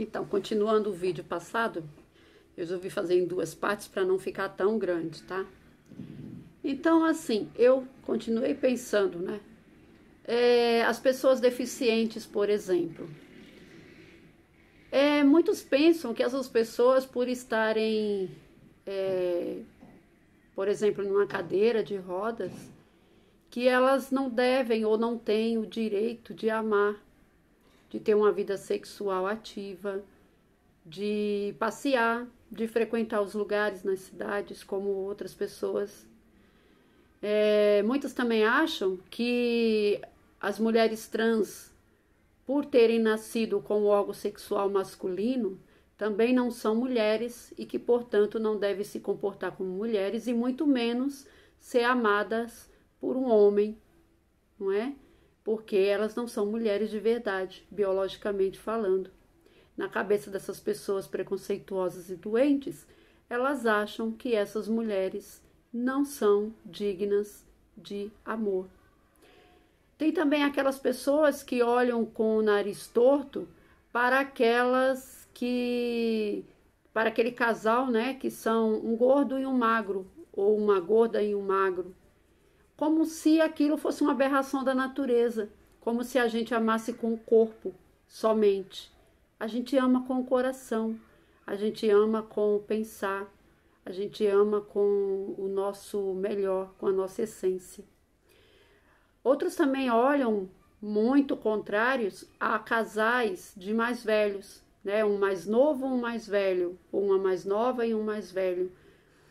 Então, continuando o vídeo passado, eu resolvi fazer em duas partes para não ficar tão grande, tá? Então, assim, eu continuei pensando, né? É, as pessoas deficientes, por exemplo. É, muitos pensam que essas pessoas, por estarem, é, por exemplo, numa cadeira de rodas, que elas não devem ou não têm o direito de amar de ter uma vida sexual ativa, de passear, de frequentar os lugares nas cidades como outras pessoas. É, muitas também acham que as mulheres trans, por terem nascido com o órgão sexual masculino, também não são mulheres e que, portanto, não devem se comportar como mulheres e muito menos ser amadas por um homem, não é? porque elas não são mulheres de verdade, biologicamente falando. Na cabeça dessas pessoas preconceituosas e doentes, elas acham que essas mulheres não são dignas de amor. Tem também aquelas pessoas que olham com o nariz torto para aquelas que para aquele casal, né, que são um gordo e um magro ou uma gorda e um magro como se aquilo fosse uma aberração da natureza, como se a gente amasse com o corpo somente. A gente ama com o coração, a gente ama com o pensar, a gente ama com o nosso melhor, com a nossa essência. Outros também olham muito contrários a casais de mais velhos, né? Um mais novo, um mais velho, uma mais nova e um mais velho,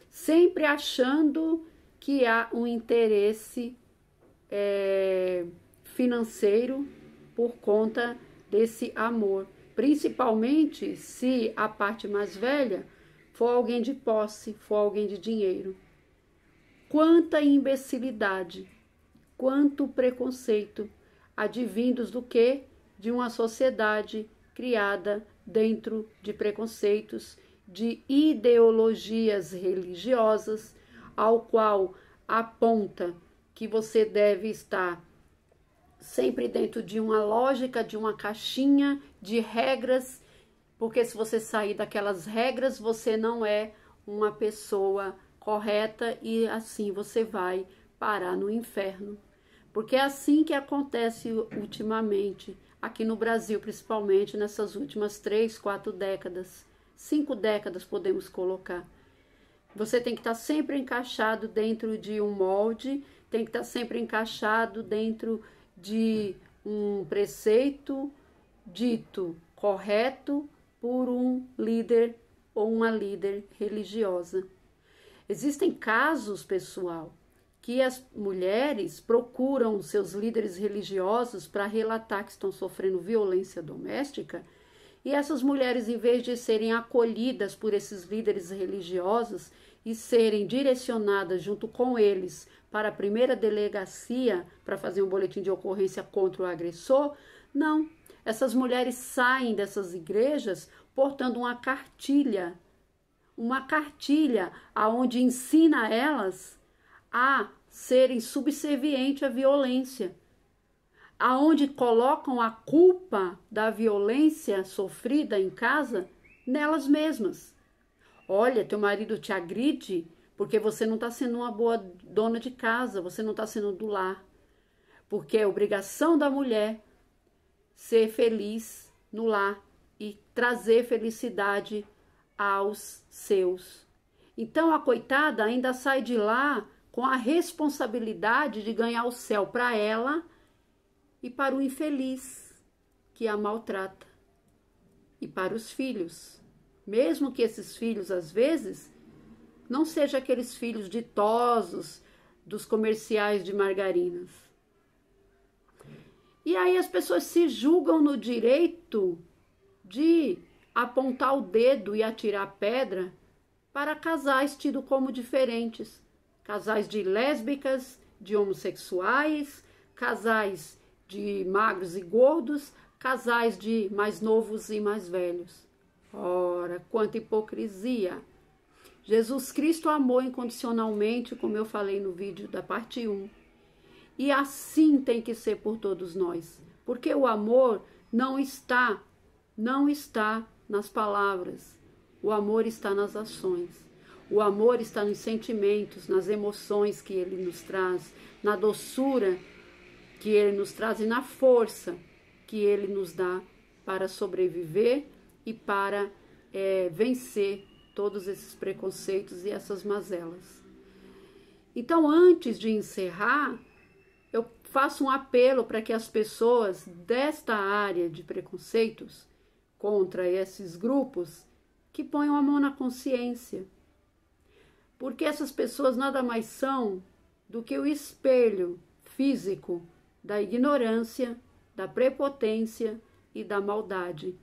sempre achando que há um interesse é, financeiro por conta desse amor, principalmente se a parte mais velha for alguém de posse, for alguém de dinheiro. Quanta imbecilidade, quanto preconceito, advindos do que? De uma sociedade criada dentro de preconceitos, de ideologias religiosas, ao qual aponta que você deve estar sempre dentro de uma lógica, de uma caixinha de regras, porque se você sair daquelas regras, você não é uma pessoa correta e assim você vai parar no inferno. Porque é assim que acontece ultimamente, aqui no Brasil, principalmente nessas últimas três, quatro décadas, cinco décadas podemos colocar. Você tem que estar tá sempre encaixado dentro de um molde, tem que estar tá sempre encaixado dentro de um preceito dito correto por um líder ou uma líder religiosa. Existem casos, pessoal, que as mulheres procuram seus líderes religiosos para relatar que estão sofrendo violência doméstica e essas mulheres, em vez de serem acolhidas por esses líderes religiosos e serem direcionadas junto com eles para a primeira delegacia para fazer um boletim de ocorrência contra o agressor, não. Essas mulheres saem dessas igrejas portando uma cartilha, uma cartilha aonde ensina elas a serem subservientes à violência aonde colocam a culpa da violência sofrida em casa nelas mesmas. Olha, teu marido te agride porque você não está sendo uma boa dona de casa, você não está sendo do lar. Porque é obrigação da mulher ser feliz no lar e trazer felicidade aos seus. Então a coitada ainda sai de lá com a responsabilidade de ganhar o céu para ela e para o infeliz que a maltrata, e para os filhos, mesmo que esses filhos, às vezes, não sejam aqueles filhos ditosos dos comerciais de margarinas. E aí as pessoas se julgam no direito de apontar o dedo e atirar pedra para casais tidos como diferentes, casais de lésbicas, de homossexuais, casais de magros e gordos, casais de mais novos e mais velhos. Ora, quanta hipocrisia! Jesus Cristo amou incondicionalmente, como eu falei no vídeo da parte 1. E assim tem que ser por todos nós, porque o amor não está, não está nas palavras. O amor está nas ações. O amor está nos sentimentos, nas emoções que ele nos traz, na doçura que Ele nos traz e na força que Ele nos dá para sobreviver e para é, vencer todos esses preconceitos e essas mazelas. Então, antes de encerrar, eu faço um apelo para que as pessoas desta área de preconceitos contra esses grupos que ponham a mão na consciência. Porque essas pessoas nada mais são do que o espelho físico da ignorância, da prepotência e da maldade,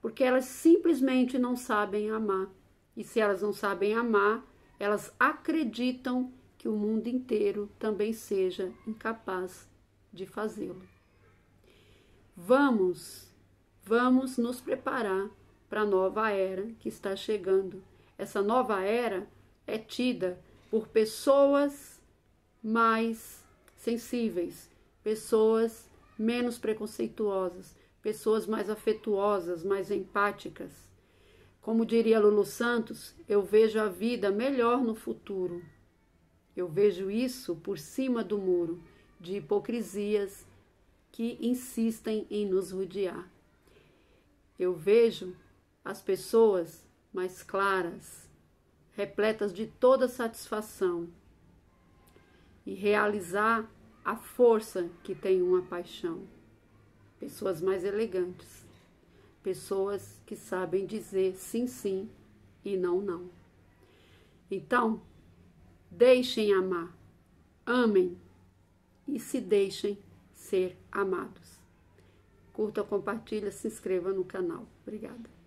porque elas simplesmente não sabem amar. E se elas não sabem amar, elas acreditam que o mundo inteiro também seja incapaz de fazê-lo. Vamos, vamos nos preparar para a nova era que está chegando. Essa nova era é tida por pessoas mais sensíveis, pessoas menos preconceituosas, pessoas mais afetuosas, mais empáticas. Como diria Lulu Santos, eu vejo a vida melhor no futuro. Eu vejo isso por cima do muro de hipocrisias que insistem em nos rodear. Eu vejo as pessoas mais claras, repletas de toda satisfação, e realizar a força que tem uma paixão. Pessoas mais elegantes, pessoas que sabem dizer sim, sim e não, não. Então, deixem amar, amem e se deixem ser amados. Curta, compartilha, se inscreva no canal. Obrigada.